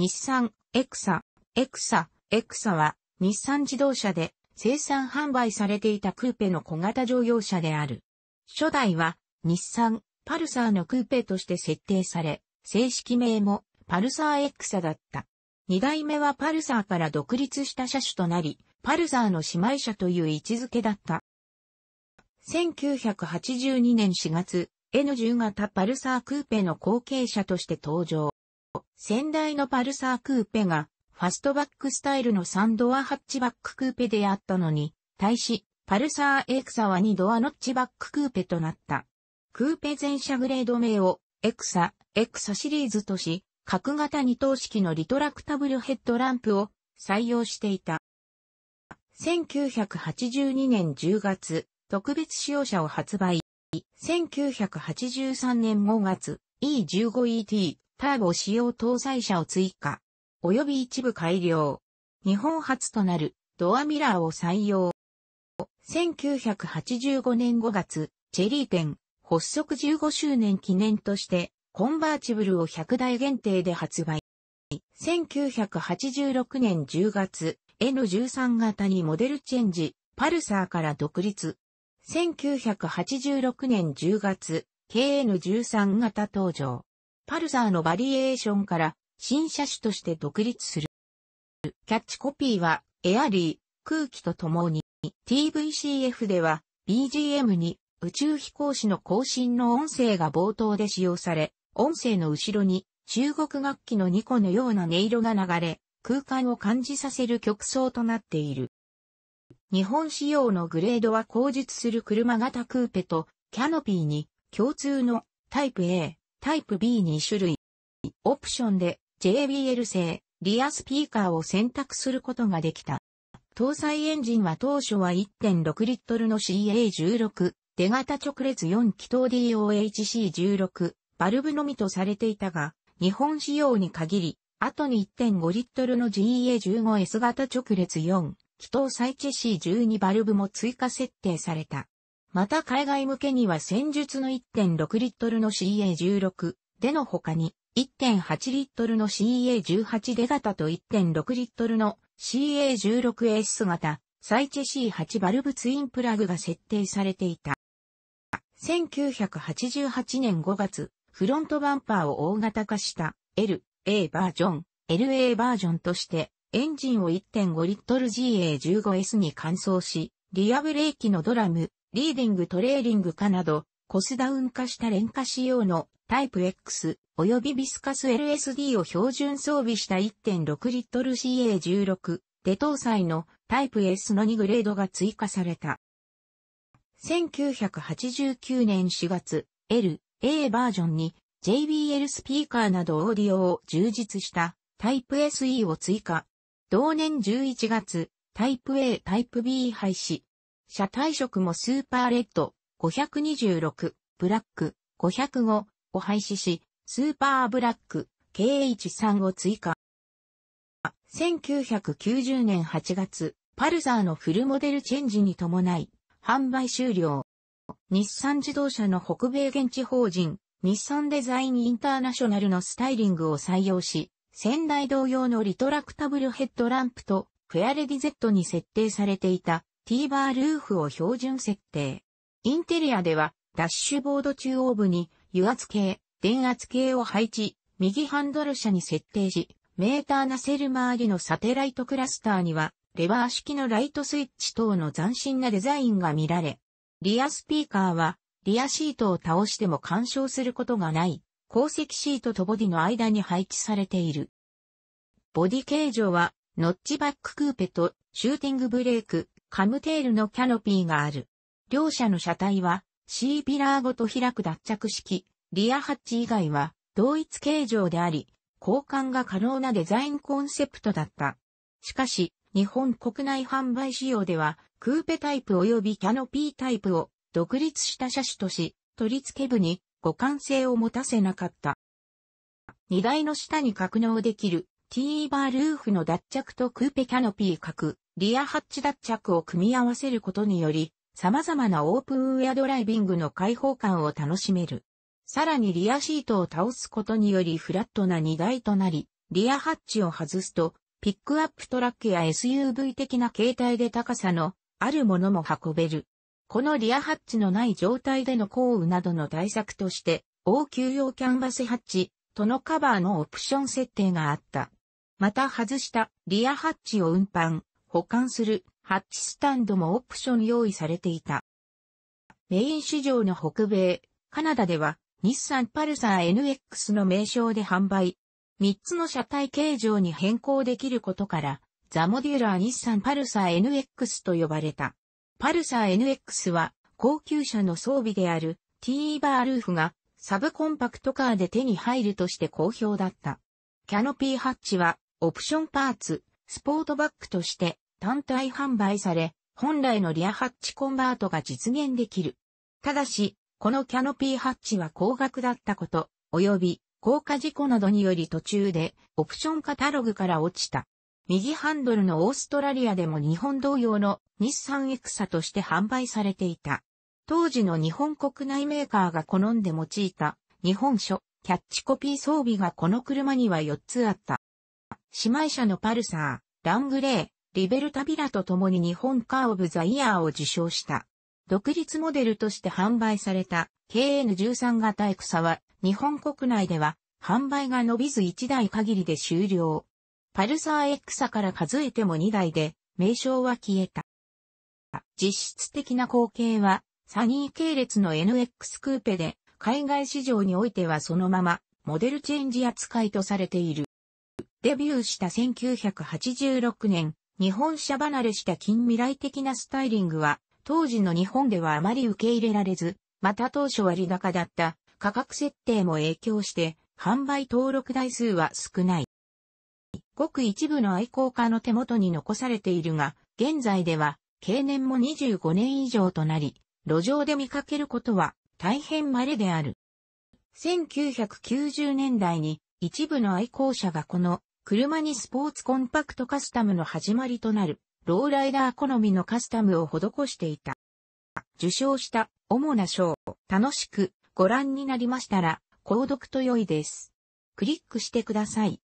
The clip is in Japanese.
日産、エクサ、エクサ、エクサは、日産自動車で生産販売されていたクーペの小型乗用車である。初代は、日産、パルサーのクーペとして設定され、正式名も、パルサーエクサだった。二代目はパルサーから独立した車種となり、パルサーの姉妹車という位置づけだった。1982年4月、N10 型パルサークーペの後継者として登場。先代のパルサークーペが、ファストバックスタイルの3ドアハッチバッククーペであったのに、対し、パルサーエクサは2ドアノッチバッククーペとなった。クーペ全車グレード名を、エクサ、エクサシリーズとし、角型二等式のリトラクタブルヘッドランプを採用していた。1982年10月、特別使用車を発売。1983年5月、E15ET ターボ使用搭載車を追加、及び一部改良。日本初となるドアミラーを採用。1985年5月、チェリー店発足15周年記念として、コンバーチブルを100台限定で発売。1986年10月、N13 型にモデルチェンジ、パルサーから独立。1986年10月、KN13 型登場。パルサーのバリエーションから新車種として独立する。キャッチコピーは、エアリー、空気と共に、TVCF では BGM に宇宙飛行士の更新の音声が冒頭で使用され、音声の後ろに中国楽器の2個のような音色が流れ、空間を感じさせる曲奏となっている。日本仕様のグレードは後述する車型クーペとキャノピーに共通のタイプ A、タイプ B2 種類。オプションで JBL 製リアスピーカーを選択することができた。搭載エンジンは当初は1.6リットルの CA16、出型直列4気筒 DOHC16、バルブのみとされていたが、日本仕様に限り、後に1.5リットルの GA15S 型直列4、気筒再チェ C12 バルブも追加設定された。また海外向けには戦術の1.6リットルの CA16 での他に1.8リットルの CA18 出型と1.6リットルの CA16A 型、サイチェ C8 バルブツインプラグが設定されていた。1988年5月、フロントバンパーを大型化した L、A バージョン、LA バージョンとして、エンジンを1.5リットル GA15S に換装し、リアブレーキのドラム、リーディングトレーディング化など、コスダウン化した廉価仕様のタイプ X 及びビスカス LSD を標準装備した1.6リットル CA16 で搭載のタイプ S の2グレードが追加された。1989年4月、L、A バージョンに JBL スピーカーなどオーディオを充実したタイプ SE を追加。同年11月、タイプ A、タイプ B 廃止、車体色もスーパーレッド526、ブラック505を廃止し、スーパーブラック k h 3を追加。1990年8月、パルザーのフルモデルチェンジに伴い、販売終了。日産自動車の北米現地法人、日産デザインインターナショナルのスタイリングを採用し、仙台同様のリトラクタブルヘッドランプとフェアレディ Z に設定されていたティーバールーフを標準設定。インテリアでは、ダッシュボード中央部に油圧計、電圧計を配置、右ハンドル車に設定し、メーターなセル周りのサテライトクラスターには、レバー式のライトスイッチ等の斬新なデザインが見られ、リアスピーカーは、リアシートを倒しても干渉することがない、鉱石シートとボディの間に配置されている。ボディ形状は、ノッチバッククーペとシューティングブレーク、カムテールのキャノピーがある。両者の車体は C ピラーごと開く脱着式、リアハッチ以外は同一形状であり、交換が可能なデザインコンセプトだった。しかし、日本国内販売仕様では、クーペタイプ及びキャノピータイプを独立した車種とし、取り付け部に互換性を持たせなかった。荷台の下に格納できるティーバールーフの脱着とクーペキャノピー角、リアハッチ脱着を組み合わせることにより、様々なオープンウェアドライビングの開放感を楽しめる。さらにリアシートを倒すことによりフラットな荷台となり、リアハッチを外すと、ピックアップトラックや SUV 的な形態で高さのあるものも運べる。このリアハッチのない状態での降雨などの対策として、応急用キャンバスハッチとのカバーのオプション設定があった。また外したリアハッチを運搬、保管するハッチスタンドもオプション用意されていた。メイン市場の北米、カナダでは日産パルサー NX の名称で販売。3つの車体形状に変更できることから、ザモデュラー日産パルサー NX と呼ばれた。パルサー NX は高級車の装備である T バールーフがサブコンパクトカーで手に入るとして好評だった。キャノピーハッチはオプションパーツ、スポートバッグとして単体販売され、本来のリアハッチコンバートが実現できる。ただし、このキャノピーハッチは高額だったこと、及び降下事故などにより途中でオプションカタログから落ちた。右ハンドルのオーストラリアでも日本同様の日産エクサとして販売されていた。当時の日本国内メーカーが好んで用いた日本書キャッチコピー装備がこの車には4つあった。姉妹車のパルサー、ラングレー、リベルタビラと共に日本カーオブザイヤーを受賞した。独立モデルとして販売された KN13 型エクサは日本国内では販売が伸びず1台限りで終了。パルサーエクサから数えても2台で名称は消えた。実質的な光景はサニー系列の NX クーペで海外市場においてはそのままモデルチェンジ扱いとされている。デビューした1986年、日本車離れした近未来的なスタイリングは、当時の日本ではあまり受け入れられず、また当初割高だった価格設定も影響して、販売登録台数は少ない。ごく一部の愛好家の手元に残されているが、現在では、経年も25年以上となり、路上で見かけることは大変稀である。1990年代に一部の愛好者がこの車にスポーツコンパクトカスタムの始まりとなる、ローライダー好みのカスタムを施していた。受賞した主な賞、楽しくご覧になりましたら、購読と良いです。クリックしてください。